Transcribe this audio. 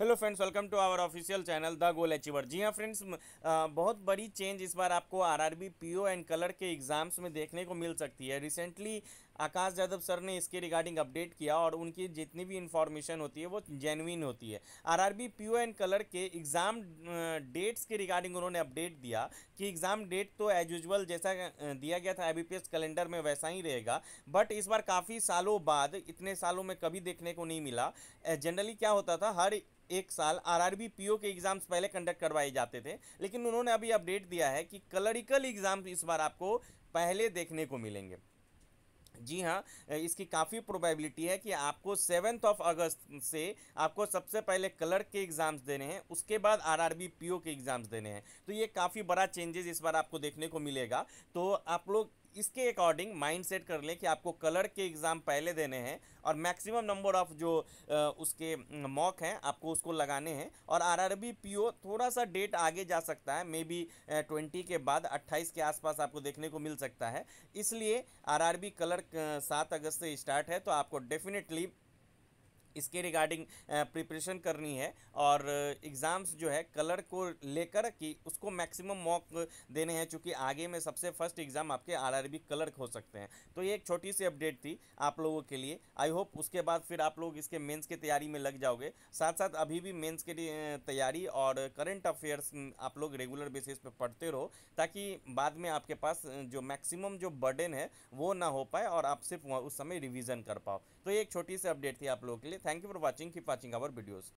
hello friends welcome to our official channel the goal achiever जी हाँ friends बहुत बड़ी चेंज इस बार आपको आरआरबी पीओ एंड कलर के एग्ज़ाम्स में देखने को मिल सकती है रिसेंटली आकाश यादव सर ने इसके रिगार्डिंग अपडेट किया और उनकी जितनी भी इन्फॉर्मेशन होती है वो जेनविन होती है आरआरबी पीओ एंड कलर के एग्ज़ाम डेट्स के रिगार्डिंग उन्होंने अपडेट दिया कि एग्ज़ाम डेट तो एज यूजल जैसा दिया गया था आई कैलेंडर में वैसा ही रहेगा बट इस बार काफ़ी सालों बाद इतने सालों में कभी देखने को नहीं मिला जनरली क्या होता था हर एक साल आरआरबी पीओ के एग्ज़ाम्स पहले कंडक्ट करवाए जाते थे लेकिन उन्होंने अभी अपडेट दिया है कि कलरिकल एग्ज़ाम इस बार आपको पहले देखने को मिलेंगे जी हाँ इसकी काफ़ी प्रोबेबिलिटी है कि आपको सेवन्थ ऑफ अगस्त से आपको सबसे पहले कलर के एग्ज़ाम्स देने हैं उसके बाद आरआरबी पीओ के एग्ज़ाम्स देने हैं तो ये काफ़ी बड़ा चेंजेस इस बार आपको देखने को मिलेगा तो आप लोग इसके अकॉर्डिंग माइंड सेट कर लें कि आपको कलर के एग्ज़ाम पहले देने हैं और मैक्सिमम नंबर ऑफ जो उसके मॉक हैं आपको उसको लगाने हैं और R R B P O थोड़ा सा डेट आगे जा सकता है मे बी ट्वेंटी के बाद अट्ठाईस के आसपास आपको देखने को मिल सकता है इसलिए आर आर बी कलर सात अगस्त से स्टार्ट है तो आपको डेफिनेटली इसके रिगार्डिंग प्रिपरेशन करनी है और एग्ज़ाम्स जो है कलर को लेकर कि उसको मैक्सिमम मॉक देने हैं चूँकि आगे में सबसे फर्स्ट एग्ज़ाम आपके आरआरबी कलर हो सकते हैं तो ये एक छोटी सी अपडेट थी आप लोगों के लिए आई होप उसके बाद फिर आप लोग इसके मेंस की तैयारी में लग जाओगे साथ साथ अभी भी मेंस के लिए तैयारी और करंट अफेयर्स आप लोग रेगुलर बेसिस पे पढ़ते रहो ताकि बाद में आपके पास जो मैक्सिमम जो बर्डन है वो ना हो पाए और आप सिर्फ उस समय रिविज़न कर पाओ तो ये एक छोटी सी अपडेट थी आप लोगों के लिए thank you for watching keep watching our videos